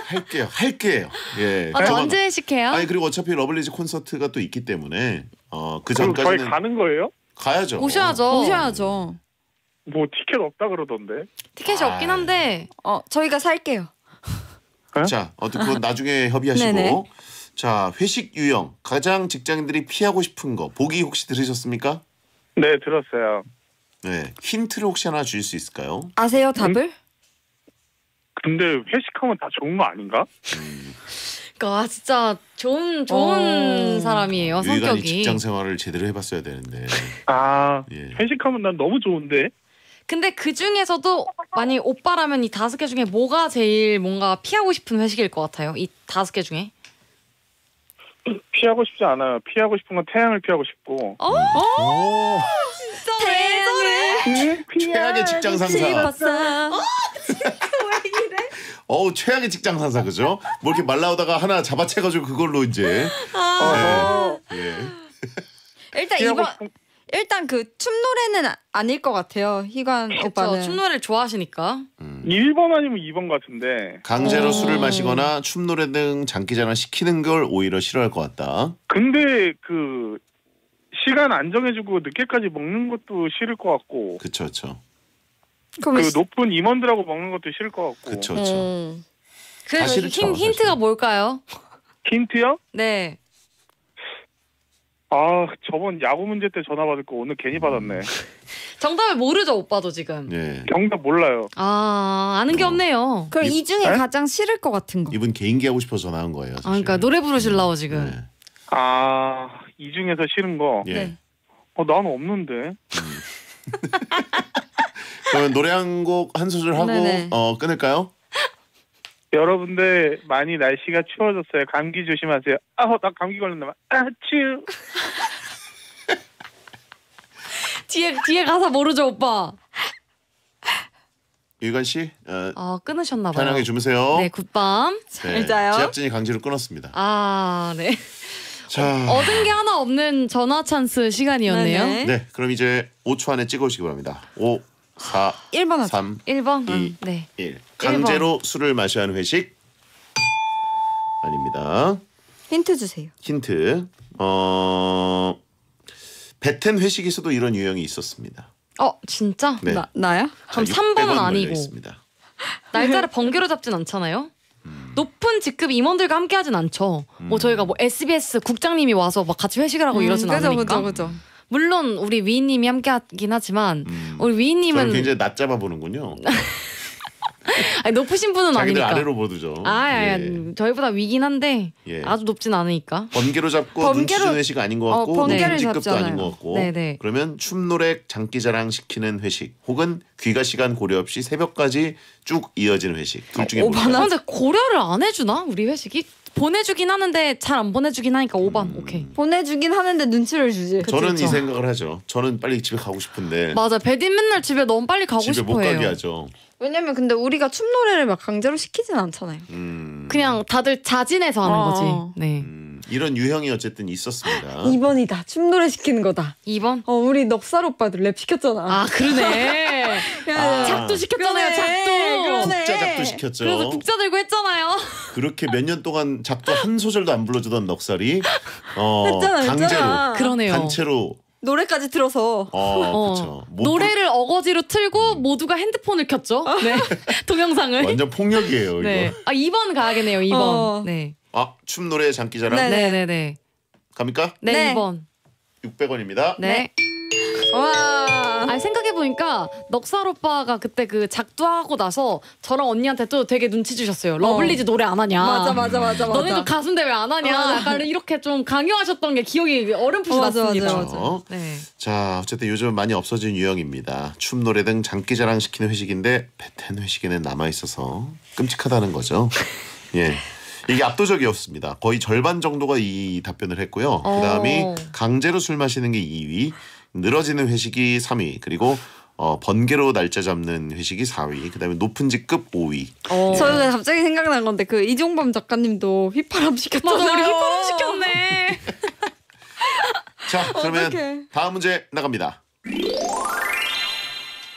할게요. 할게요. 예. 아, 언제 회식해요? 아니, 그리고 어차피 러블리즈 콘서트가 또 있기 때문에 어, 그 전까지는 저희 가는 거예요? 가야죠. 오셔야죠. 어. 오셔야죠. 뭐 티켓 없다 그러던데. 티켓이 아. 없긴 한데 어, 저희가 살게요. 네? 자, 어떻게 나중에 협의하시고 자, 회식 유형. 가장 직장인들이 피하고 싶은 거. 보기 혹시 들으셨습니까? 네, 들었어요. 네. 힌트를 혹시 하나 주실 수 있을까요? 아세요 답을? 음? 근데 회식하면 다 좋은 거 아닌가? 음. 그러니까 아, 진짜 좋은 좋은 어. 사람이에요 유희이성격 음. 직장 생활을 제대로 해봤어야 되는데. 아, 예. 회식하면 난 너무 좋은데. 근데 그 중에서도 만약 오빠라면 이 다섯 개 중에 뭐가 제일 뭔가 피하고 싶은 회식일 것 같아요? 이 다섯 개 중에? 피하고 싶지 않아요. 피하고 싶은 건 태양을 피하고 싶고. 어? 음. 어? 오, 진짜 왜 저래? 최악의 직장 상사. 어, 어? 왜 이래? 어우 최악의 직장 상사 그죠? 뭐 이렇게 말 나오다가 하나 잡아채가지고 그걸로 이제. 아. 네. 예. 일단 이번. 일단 그 춤 노래는 아- 닐것 같아요. 희관 오빠는. 춤노래를 좋아하시니까. 음. 1번 아니면 2번 같은데 강제로 오. 어. 술을 마시거나 춤 노래 등 장기자랑 시키는 걸 오히려 싫어할 것 같다. 근데 그 시간 안 정해주고 늦게까지 먹는 것도 싫을 것 같고 그쵸, 그쵸, 그그 높은 임원들하고 먹는 것도 싫을 것 같고 그쵸, 그쵸. 음. 그 힌, 힌트가 뭘까요? 힌트요? 네. 아 저번 야구 문제 때 전화 받을 거 오늘 괜히 받았네. 음. 정답을 모르죠 오빠도 지금. 예. 정답 몰라요. 아 아는 게 어. 없네요. 그럼 이- 이 중에 에? 네? 가장 싫을 것 같은 거. 이분 개인기 하고 싶어서 나온 거예요. 사실. 아, 그러니까 노래 부르실라고 음. 지금. 네. 아이 중에서 싫은 거. 예. 네. 어, 난 없는데. 음. 그러면 노래 한 곡 한 소절 하고 네네. 어 끊을까요? 여러분들 많이 날씨가 추워졌어요. 감기 조심하세요. 아, 나 감기 걸렸나 봐. 아, 추. 뒤에 뒤에 가사 모르죠, 오빠. 유관 씨, 어, 아, 끊으셨나 봐요. 편하게 주무세요. 네, 굿밤. 네, 잘 자요. 제작진이 강제로 끊었습니다. 아, 네. 자, 얻은 게 하나 없는 전화 찬스 시간이었네요. 네네. 네, 그럼 이제 5초 안에 찍어오시기 바랍니다. 5, 4, 1번 3, 1번. 음, 네. 1. 강제로 술을 마셔야 하는 회식 아닙니다. 힌트 주세요. 힌트. 어 베텐 회식에서도 이런 유형이 있었습니다. 어 진짜? 네. 나 나야? 아, 그럼 3번은 아니고. 있습니다. 날짜를 번개로 잡진 않잖아요. 음. 높은 직급 임원들과 함께하진 않죠. 뭐 음. 뭐 저희가 뭐 SBS 국장님이 와서 막 같이 회식을 하고 음, 이러진 그죠, 않으니까. 그죠, 그죠. 물론 우리 위인님이 함께하긴 하지만 음. 우리 위인님은 굉장히 낮잡아 보는군요. 아니, 높으신 분은 아니니까. 아래로 보드죠. 아, 예. 저희보다 위긴 한데 예. 아주 높진 않으니까. 번개로 잡고 번개로... 눈 회식 아닌 것 어, 같고 번개를 잡도 아닌 것 같고. 네네. 네. 그러면 춤노래 장기자랑 시키는 회식 혹은 귀가 시간 고려 없이 새벽까지 쭉 이어지는 회식 둘 중에 어, 뭐냐? 어, 근데 고려를 안 해주나 우리 회식이? 보내주긴 하는데 잘 안 보내주긴 하니까 5번 음. 오케이 보내주긴 하는데 눈치를 주지. 그쵸, 저는 그쵸. 이 생각을 하죠. 저는 빨리 집에 가고 싶은데 맞아 배딘 맨날 집에 너무 빨리 가고 집에 싶어해요. 가게 하죠. 왜냐면 근데 우리가 춤 노래를 막 강제로 시키진 않잖아요. 음. 그냥 다들 자진해서 하는 어. 거지. 네. 음. 이런 유형이 어쨌든 있었습니다. 2번이다. 춤노래 시키는 거다. 2번? 어, 우리 넉살 오빠들 랩 시켰잖아. 아, 그러네. 아, 작도 시켰잖아요, 작도. 그러네. 국자 작도 시켰죠. 그래서 국자 들고 했잖아요. 그렇게 몇 년 동안 작도 한 소절도 안 불러주던 넉살이 어, 했잖아, 강제로 했잖아. 그러네요. 단체로 노래까지 틀어서 어, 어. 노래를 어거지로 틀고 음. 모두가 핸드폰을 켰죠. 어. 네. 동영상을. 완전 폭력이에요, 이거. 네. 아, 2번 가야겠네요, 2번. 어. 네. 아, 춤 노래 장기자랑? 네. 네네네. 갑니까? 네, 1번. 600원입니다. 네. 와. 아 생각해 보니까 넉살 오빠가 그때 그 작두하고 나서 저랑 언니한테 또 되게 눈치 주셨어요. 어. 러블리즈 어. 노래 안 하냐. 맞아 맞아 맞아 맞아. 너네도 가수 대회 안 하냐. 어. 약간 이렇게 좀 강요하셨던 게 기억이 어렴풋이 났습니다. 맞아, 맞아. 그렇죠. 네. 자 어쨌든 요즘은 많이 없어진 유형입니다. 춤 노래 등 장기자랑 시키는 회식인데 베텐 회식에는 남아 있어서 끔찍하다는 거죠. 예. 이게 압도적이었습니다. 거의 절반 정도가 이 답변을 했고요. 어. 그 다음이 강제로 술 마시는 게 2위, 늘어지는 회식이 3위, 그리고 어, 번개로 날짜 잡는 회식이 4위, 그다음에 높은 직급 5위. 어. 네. 저는 갑자기 생각난 건데 그 이종범 작가님도 휘파람 시켰잖아요. 맞아, 우리 휘파람 시켰네. 자, 그러면 어떡해. 다음 문제 나갑니다.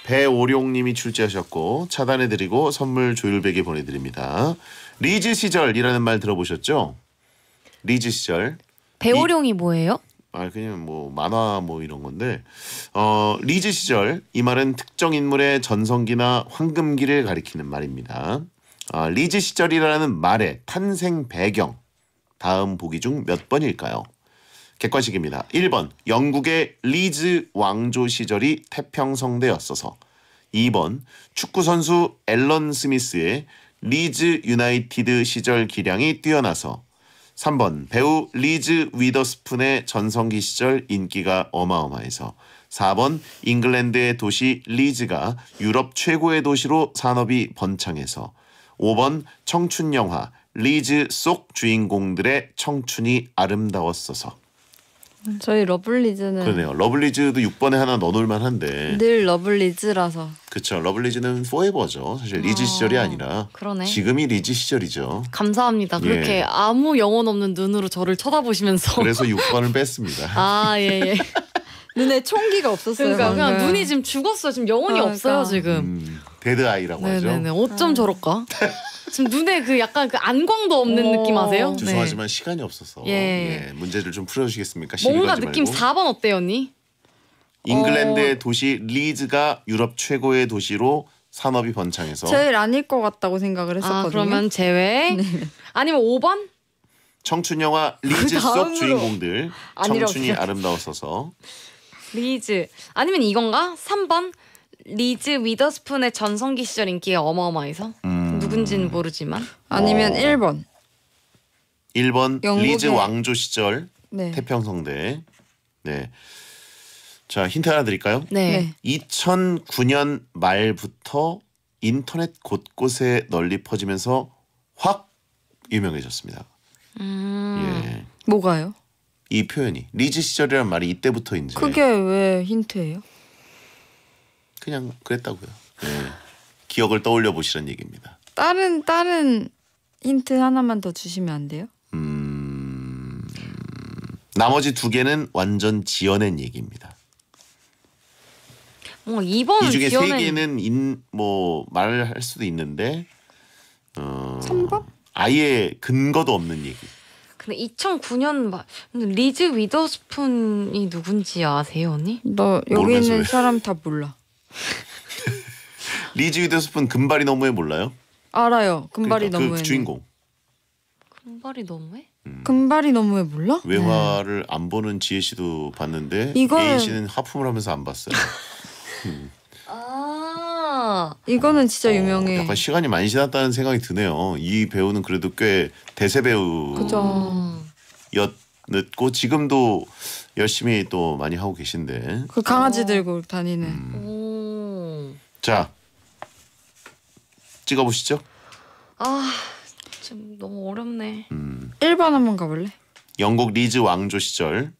배오룡님이 출제하셨고 차단해드리고 선물 조율백에 보내드립니다. 리즈 시절이라는 말 들어보셨죠? 리즈 시절. 배호룡이 이, 뭐예요? 아 그냥 뭐 만화 뭐 이런 건데 어 리즈 시절 이 말은 특정 인물의 전성기나 황금기를 가리키는 말입니다. 아, 리즈 시절이라는 말의 탄생 배경 다음 보기 중 몇 번일까요? 객관식입니다. 1번 영국의 리즈 왕조 시절이 태평성대였어서 2번 축구선수 앨런 스미스의 리즈 유나이티드 시절 기량이 뛰어나서 3번 배우 리즈 위더스푼의 전성기 시절 인기가 어마어마해서 4번 잉글랜드의 도시 리즈가 유럽 최고의 도시로 산업이 번창해서 5번 청춘 영화 리즈 속 주인공들의 청춘이 아름다웠어서 저희 러블리즈는 그러네요. 러블리즈도 6번에 하나 넣어놓을 만한데 늘 러블리즈라서 그쵸. 러블리즈는 포에버죠. 사실 리즈 아, 시절이 아니라 그러네. 지금이 리즈 시절이죠. 감사합니다. 예. 그렇게 아무 영혼 없는 눈으로 저를 쳐다보시면서 그래서 6번을 뺐습니다. 아 예예. 예. 예. 눈에 총기가 없었어요. 그러니까 방금. 그냥 눈이 지금 죽었어요. 지금 영혼이 그러니까. 없어요 지금. 음. 데드 아이라고 네네네. 하죠. 네네. 어쩜 아. 저럴까? 지금 눈에 그 약간 그 안광도 없는 느낌 아세요? 어, 네. 죄송하지만 네. 시간이 없어서 예. 예. 문제를 좀 풀어주시겠습니까? 뭔가 느낌 말고. 4번 어때요, 언니? 잉글랜드의 어. 도시 리즈가 유럽 최고의 도시로 산업이 번창해서 제일 아닐 것 같다고 생각을 아, 했었거든요. 아, 그러면 제외. 네. 아니면 5번? 청춘 영화 그 리즈 그속 주인공들 청춘이 아름다웠어서. 리즈 아니면 이건가? 3번 리즈 위더스푼의 전성기 시절 인기가 어마어마해서 음. 누군지는 모르지만 아니면 어. 1번 1번 영국의... 리즈 왕조 시절 네. 태평성대 네. 자 힌트 하나 드릴까요? 네. 2009년 말부터 인터넷 곳곳에 널리 퍼지면서 확 유명해졌습니다. 음... 예. 뭐가요? 이 표현이 리즈 시절이란 말이 이때부터 인제 그게 왜 힌트예요? 그냥 그랬다고요. 네. 기억을 떠올려 보시란 얘기입니다. 다른 다른 힌트 하나만 더 주시면 안 돼요? 음... 나머지 두 개는 완전 지어낸 얘기입니다. 어, 이번 이 중에 지어낸... 세 개는 인, 뭐 말할 수도 있는데 어... 3번? 아예 근거도 없는 얘기. 근데 2009년 리즈 위더스푼이 누군지 아세요 언니? 나 여기 있는 사람 다 몰라. 리즈 위더스푼 금발이 너무해 몰라요? 알아요. 금발이 그러니까 너무해. 그 주인공. 금발이 너무해? 음. 금발이 너무해 몰라? 외화를 안 보는 지혜 씨도 봤는데 이거 예인 씨는 하품을 하면서 안 봤어요. 음. 아. 이거는 진짜 어, 유명해. 약간 시간이 많이 지났다는 생각이 드네요. 이 배우는 그래도 꽤 대세 배우였고 지금도 열심히 또 많이 하고 계신데. 그 강아지 들고 다니는. 음. 자, 찍어보시죠. 아, 좀 너무 어렵네. 음. 1번 한번 가볼래? 영국 리즈 왕조 시절.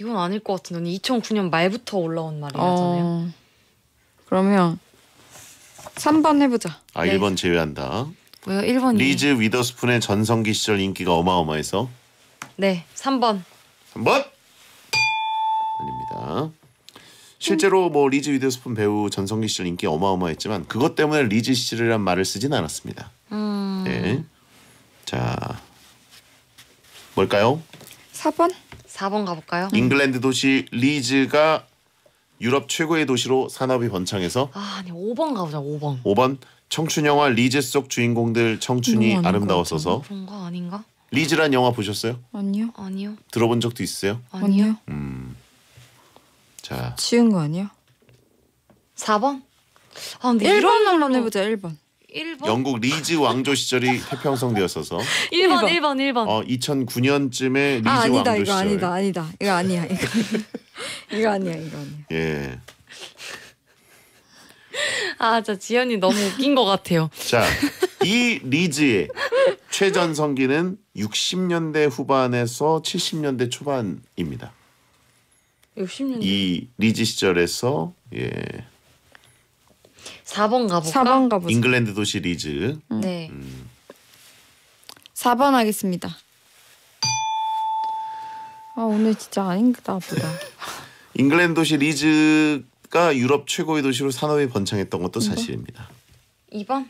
이건 아닐 것 같은데. 2009년 말부터 올라온 말이잖아요. 어... 그러면 3번 해보자. 아, 네. 1번 제외한다. 왜요? 1번이. 리즈 위더스푼의 전성기 시절 인기가 어마어마해서. 네, 3번. 3번? 실제로 뭐 리즈 위드스푼 배우 전성기 씨는 인기 어마어마했지만 그것 때문에 리즈 씨라는 말을 쓰진 않았습니다. 음. 예. 자, 뭘까요? 4번? 4번 가볼까요? 잉글랜드 도시 리즈가 유럽 최고의 도시로 산업이 번창해서 아, 아니 5번 가보자. 5번. 5번 청춘 영화 리즈 속 주인공들 청춘이 아름다웠어서 그런 거 아닌가? 리즈란 영화 보셨어요? 아니요. 아니요. 들어본 적도 있어요? 아니요. 음. 자. 지은 거 아니야? 4번? 아, 근데 1번으로 뭐 해보자, 1번. 1번? 영국 리즈 왕조 시절이 태평성되었어서 1번, 1번, 1번. 어, 2009년쯤에 리즈 아, 아니다, 왕조 이거 시절. 아니다, 아니다. 이거 아니야, 이거. 이거 아니야, 이거 아니야. 예. 아, 저 지연이 너무 웃긴 것 같아요. 자, 이 리즈의 최전성기는 60년대 후반에서 70년대 초반입니다. 60년. 이 리즈 시절에서 예. 4번 가볼까? 4번 가보자. 잉글랜드 도시 리즈. 음. 네. 음. 4번 하겠습니다. 아 오늘 진짜 아닌가 보다. 잉글랜드 도시 리즈가 유럽 최고의 도시로 산업이 번창했던 것도 사실입니다. 2번?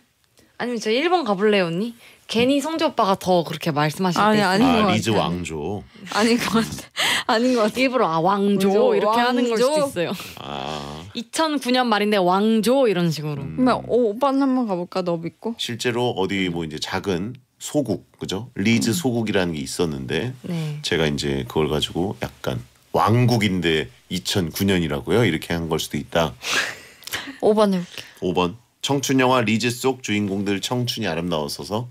아니면 저 1번 가볼래요 언니? 괜히 성주 오빠가 더 그렇게 말씀하실 아니, 때 아니, 있어 아, 리즈 왕조. 아닌 것 같아. 아닌 것 같아. 일부러 아 왕조 왕조, 이렇게 하는 걸 수도 있어요. 아 2009년 말인데 왕조 이런 식으로. 음. 그러면 오, 어, 오빠는 한번 가볼까? 너 믿고? 실제로 어디 뭐 이제 작은 소국 그죠? 리즈 음. 소국이라는 게 있었는데 네. 제가 이제 그걸 가지고 약간 왕국인데 2009년이라고요 이렇게 한 걸 수도 있다. 5번 해볼게. 5번 청춘 영화 리즈 속 주인공들 청춘이 아름다워서서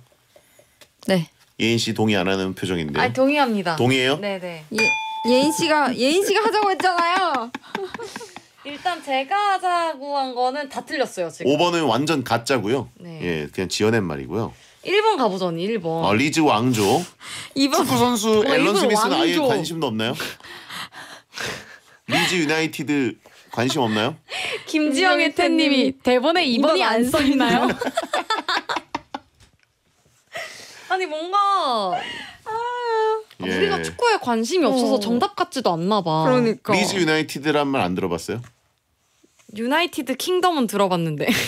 네. 예인 씨 동의 안 하는 표정인데. 아 동의합니다. 동의해요? 네네. 네. 예, 예인 씨가 예인 씨가 하자고 했잖아요. 일단 제가 하자고 한 거는 다 틀렸어요 지금. 5번은 완전 가짜고요. 네. 예, 그냥 지어낸 말이고요. 1번 가보자니 1번. 아, 리즈 왕조. 2번 축구 선수 어, 앨런 스미스는 왕조. 아예 관심도 없나요? 리즈 유나이티드 관심 없나요? 김지영의 태님이 대본에 2번이 안써 있나요? 아니 뭔가 아, 예. 우리가 축구에 관심이 없어서 어. 정답 같지도 않나 봐. 그러니까. 리즈 유나이티드란 말 안 들어봤어요? 유나이티드 킹덤은 들어봤는데.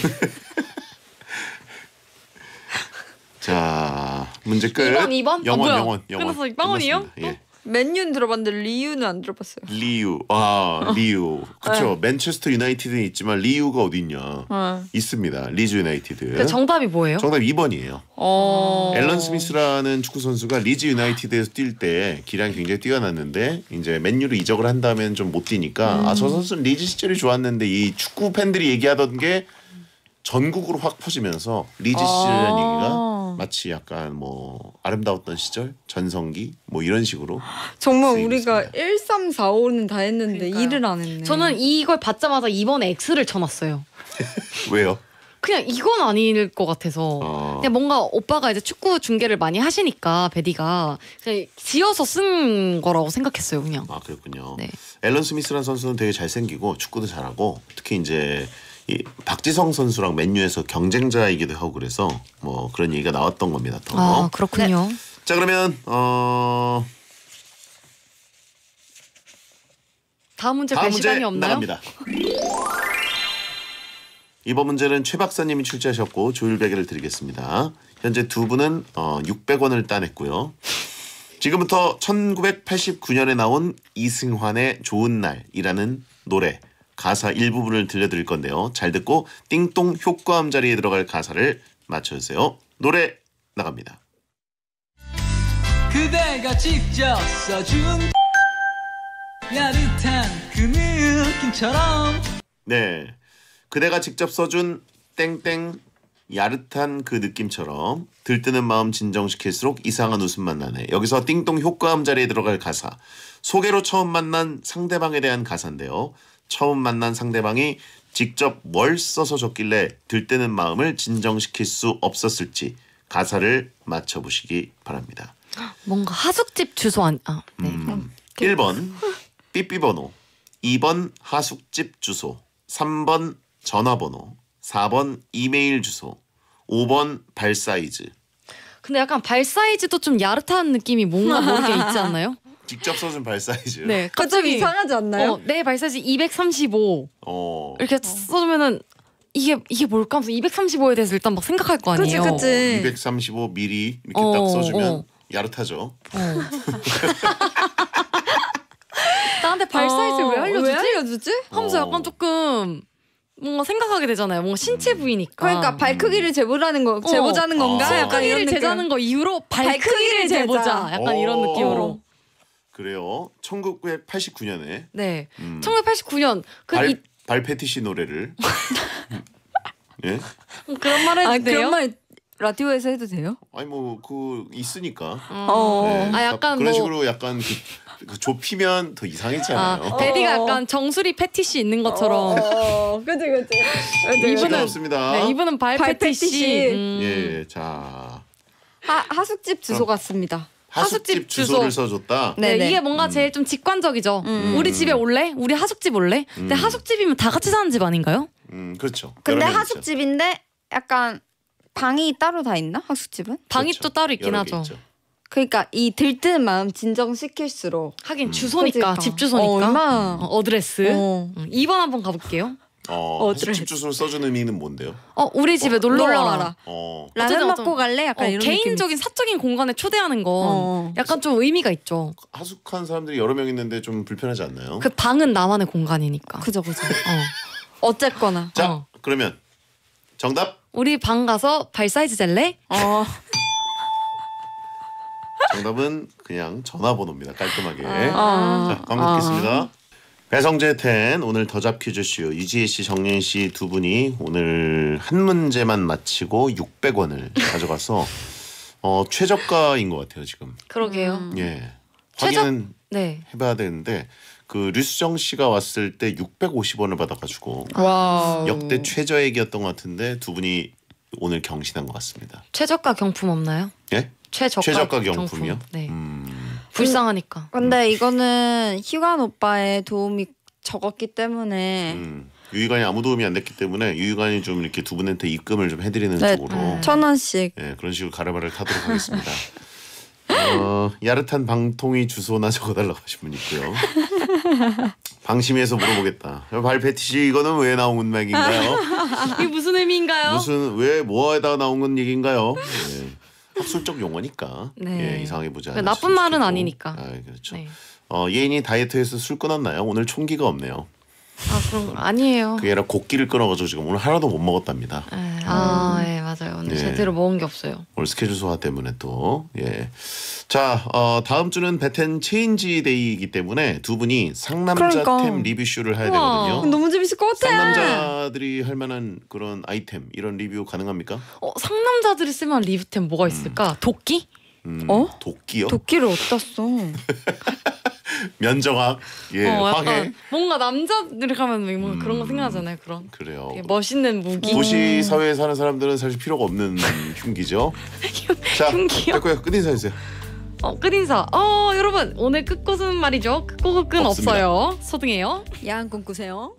자 문제 끝. 2번 2번 아, 영원 영원 영원. 끝났어. 빵원이요? 예. 맨유는 들어봤는데 리유는 안 들어봤어요. 리유, 아 어. 리유, 그렇죠. 네. 맨체스터 유나이티드는 있지만 리유가 어디 있냐? 네. 어. 있습니다. 리즈 유나이티드. 그 정답이 뭐예요? 정답 2번이에요. 어. 앨런 스미스라는 축구 선수가 리즈 유나이티드에서 뛸 때 기량이 굉장히 뛰어났는데 이제 맨유로 이적을 한다면 좀 못 뛰니까 음. 아저 선수는 리즈 시절이 좋았는데 이 축구 팬들이 얘기하던 게 전국으로 확 퍼지면서 리즈 시절이라는 얘기가 마치 약간 뭐 아름다웠던 시절, 전성기 뭐 이런 식으로 정말 우리가 있습니다. 1, 3, 4, 5는 다 했는데 그러니까요. 일을 안 했네. 저는 이걸 받자마자 이번에 X를 쳐놨어요. 왜요? 그냥 이건 아닐 것 같아서 어. 그냥 뭔가 오빠가 이제 축구 중계를 많이 하시니까 베디가 그냥 지어서 쓴 거라고 생각했어요 그냥 아 그렇군요 네. 앨런 스미스라는 선수는 되게 잘생기고 축구도 잘하고 특히 이제 이 박지성 선수랑 맨유에서 경쟁자이기도 하고 그래서 뭐 그런 얘기가 나왔던 겁니다. 더. 아 그렇군요. 네. 자 그러면 어. 다음 문제 다음 문제 나갑니다. 이번 문제는 최 박사님이 출제하셨고 조율베개를 드리겠습니다. 현재 두 분은 어, 600원을 따냈고요. 지금부터 1989년에 나온 이승환의 좋은 날이라는 노래 가사 일부분을 들려드릴 건데요. 잘 듣고 띵똥 효과음 자리에 들어갈 가사를 맞춰주세요. 노래 나갑니다. 그대가 직접 써준 야릇한 그 느낌처럼 네, 그대가 직접 써준 땡땡 야릇한 그 느낌처럼 들뜨는 마음 진정시킬수록 이상한 웃음만 나네. 여기서 띵똥 효과음 자리에 들어갈 가사. 소개로 처음 만난 상대방에 대한 가사인데요. 처음 만난 상대방이 직접 뭘 써서 줬길래 들뜨는 마음을 진정시킬 수 없었을지 가사를 맞춰보시기 바랍니다. 뭔가 하숙집 주소 안... 아, 네. 음, 1번 삐삐번호 2번 하숙집 주소 3번 전화번호 4번 이메일 주소 5번 발 사이즈 근데 약간 발 사이즈도 좀 야릇한 느낌이 뭔가 모르게 있지 않나요? 직접 써준 발 사이즈. 네. 그자기 이상하지 않나요? 어, 내발사이즈235 어. 이렇게 써주면은 이게 이게 뭘까 하면서 235에 대해서 일단 막 생각할 거 아니에요. 그치, 그치. 235 미리 이렇게 어, 딱 써주면 어. 야릇하죠. 어. 나한테 발 사이즈 어, 왜 알려주지? 왜 알려주지? 하면서 어. 약간 조금 뭔가 생각하게 되잖아요. 뭔가 신체 음. 부위니까. 그러니까 발 음. 크기를 재보라는 거 재보자는 건가? 어. 약간 이 크기를 재자는 거 이후로 발, 발 크기를 재보자. 재자. 약간 이런 느낌으로. 그래요. 1989년에. 네. 음. 1989년 그 발, 이... 발페티시 노래를. 예? 그런 말을 아, 그런 말 라디오에서 해도 돼요? 아니 뭐 그 있으니까. 어. 어. 네. 아 약간 그런 뭐... 식으로 약간 그, 그 좁히면 더이상해잖아요 아, 베리가 어. 약간 정수리 패티시 있는 것처럼. 어, 그지 어. 그지. 이분은 없습니다. 네, 네, 이분은 발, 발티시패 음. 예, 자. 하 하숙집 주소 같습니다. 하숙집 주소를 써줬다. 네, 네, 이게 뭔가 음. 제일 좀 직관적이죠. 음. 우리 집에 올래? 우리 하숙집 올래? 근데 음. 하숙집이면 다 같이 사는 집 아닌가요? 음, 그렇죠. 근데 하숙집인데 약간 방이 따로 다 있나? 하숙집은? 방이 그렇죠. 또 따로 있긴 하죠 그러니까 이 들뜬 마음 진정시킬수록 하긴 음. 주소니까 그러니까. 집 주소니까 어, 얼마 어, 드레스 어. 2번 한번 가볼게요. 어, 집주소를 어, 써주는 의미는 뭔데요? 어 우리 집에 어, 놀러 놀러 와라. 와라. 어. 라면 먹고 어떤- 뭐 갈래? 약간 어, 이런 개인적인 사적인 공간에 초대하는 건 어, 어. 약간 좀 의미가 있죠. 하숙한 사람들이 여러 명 있는데 좀 불편하지 않나요? 그 방은 나만의 공간이니까. 그죠 그죠. 어. 어쨌거나 자 어. 그러면 정답 우리 방 가서 발 사이즈 잴래? 어. 정답은 그냥 전화번호입니다. 깔끔하게. 아. 자, 광고 겠습니다 아. 배성재 텐 오늘 더잡 퀴즈쇼 유지혜 씨, 정예씨두 분이 오늘 한 문제만 마치고 600원을 가져가서 어, 최저가인 것 같아요 지금. 그러게요. 음. 예. 확인은 네. 해봐야 되는데 그 류수정 씨가 왔을 때 650원을 받아가지고 와우. 역대 최저액이었던 것 같은데 두 분이 오늘 경신한 것 같습니다. 최저가 경품 없나요? 예? 최저가, 최저가 경품. 경품 네. 음. 불쌍하니까. 음. 근데 이거는 희관 오빠의 도움이 적었기 때문에 음, 유희관이 아무 도움이 안 됐기 때문에 유희관이 좀 이렇게 두 분한테 입금을 좀 해드리는 네, 쪽으로 네. 천 원씩 네, 그런 식으로 가르마를 타도록 하겠습니다. 어, 야릇한 방통위 주소나 적어달라고 하신 분 있고요. 방심해서 물어보겠다. 어, 발 패티시 이거는 왜 나온 맥인가요? 이게 무슨 의미인가요? 무슨 왜 뭐에다 나온 건 얘기인가요? 네. 학술적 용어니까 네. 예, 이상하게 보지 그러니까 않으 나쁜 말은 아니니까. 아, 그렇죠. 네. 어, 예인이 다이어트해서술 끊었나요? 오늘 총기가 없네요. 아 그럼 아니에요. 그게 아니라 곡기를 끊어가지고 지금 오늘 하나도 못 먹었답니다. 네. 음. 아, 예, 맞아요. 오늘 예. 제대로 먹은 게 없어요. 오늘 스케줄 소화 때문에 또 예. 자 어, 다음 주는 베텐 체인지 데이이기 때문에 두 분이 상남자 그러니까. 템 리뷰 쇼를 해야 우와. 되거든요. 너무 재밌을 것 같아. 상남자들이 할 만한 그런 아이템 이런 리뷰 가능합니까? 어, 상남자들이 쓸만한 리뷰템 뭐가 있을까? 음. 도끼? 음, 어? 도끼요? 도끼를 어디다 써? 면정학 예 어, 황해 뭔가 남자들이 가면 뭔가 뭐 음, 그런 거 생각하잖아요 그런 그래요 멋있는 무기 도시 음. 사회에 사는 사람들은 사실 필요가 없는 흉기죠 흉기요? 됐요 끝인사 해주세요 어, 끝인사 어 여러분 오늘 끝곳은 말이죠 끝곳은없 없어요 소등해요 야한 꿈 꾸세요